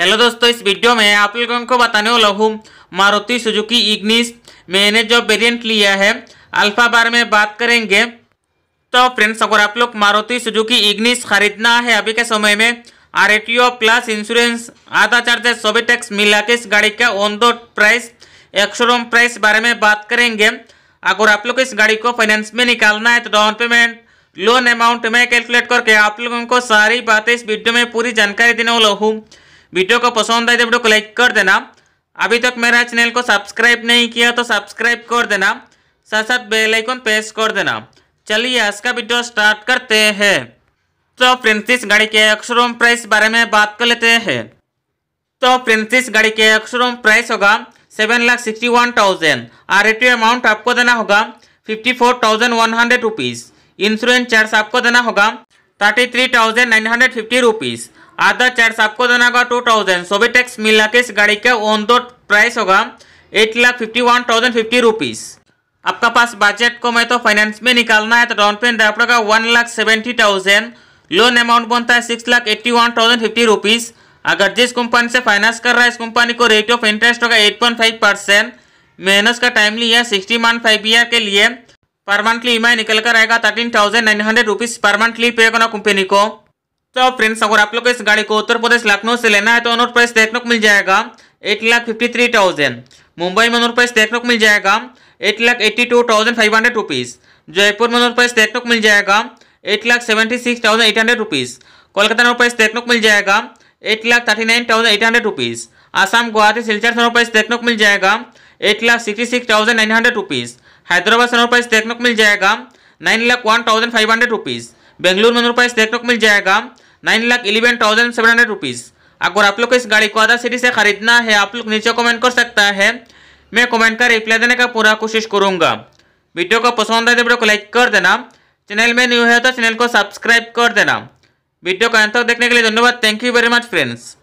hello दोस्तों इस video में आप लोगों को बताने वाला हूँ मारुति सुजुकी इग्निस मैंने जो वेरिएंट लिया है अल्फा बार में बात करेंगे तो फ्रेंड्स अगर आप लोग मारुति सुजुकी इग्निस खरीदना है अभी के समय में आर प्लस इंश्योरेंस आधा चार्जेस सभी टैक्स मिला के इस गाड़ी का on the price ex showroom price बारे में बात करेंगे अगर आप लोग इस गाड़ी को फाइनेंस में निकालना है तो डाउन पेमेंट लोन अमाउंट में कैलकुलेट करके आप लोगों को सारी बातें इस वीडियो में पूरी जानकारी देने वाला हूँ वीडियो को पसंद आए तो वीडियो को लाइक कर देना अभी तक मेरा चैनल को सब्सक्राइब नहीं किया तो सब्सक्राइब कर देना साथ साथ बेल आइकन प्रेस कर देना चलिए आज का वीडियो स्टार्ट करते हैं तो फ्रेंड्स इस गाड़ी के एक्सरूम प्राइस बारे में बात कर लेते हैं तो फ्रेंड्स इस गाड़ी के एक्सरूम प्राइस होगा seven lakh sixty one thousand R A T amount आपको देना होगा fifty four thousand one hundred rupees insurance charge आपको देना होगा thirty three thousand nine hundred fifty rupees आधा चार्ज आपको देना होगा टू थाउजेंड सो भी टैक्स मिला के इस गाड़ी का ऑन दो प्राइस होगा eight lakh fifty one thousand fifty rupees आपका पास बजट को मैं तो फाइनेंस में निकालना है तो डाउन पेमेंट आप का one lakh seventy thousand loan amount बनता है six lakh eighty one thousand fifty rupees अगर जिस कंपनी से फाइनेंस कर रहा है इस कंपनी को रेट ऑफ इंटरेस्ट होगा एट पॉइंट फाइव परसेंट मेहनत का टाइमली है सिक्सटी मंथ फाइव ईयर के लिए पर मंथली ई निकल कर आएगा thirteen thousand nine hundred rupees monthly pay करना कंपनी को तो फ्रेंड्स अगर आप लोग को इस गाड़ी को उत्तर प्रदेश लखनऊ से लेना है तो अनोट प्राइस देखने को मिल जाएगा eight lakh fifty three thousand Mumbai में अनोट प्राइस देखने को मिल जाएगा eight lakh eighty two thousand five hundred rupees Jaipur में अनोट प्राइस देखने को मिल जाएगा eight lakh seventy six thousand eight hundred rupees Kolkata में प्राइस देखने को मिल जाएगा eight lakh thirty nine thousand eight hundred rupees Assam Guwahati Silchar में प्राइस देखने को मिल जाएगा eight lakh sixty six thousand nine hundred rupees Hyderabad में प्राइस देखने को मिल जाएगा nine lakh one thousand five hundred rupees Bengaluru में प्राइस देखने को मिल जाएगा nine lakh eleven thousand seven hundred rupees अगर आप लोग को इस गाड़ी को आधा सिटी से खरीदना है आप लोग नीचे कमेंट कर सकता है मैं कमेंट का रिप्लाई देने का पूरा कोशिश करूंगा वीडियो को पसंद आए तो वीडियो को लाइक कर देना चैनल में न्यू है तो चैनल को सब्सक्राइब कर देना वीडियो को अंत तक देखने के लिए धन्यवाद thank you very much friends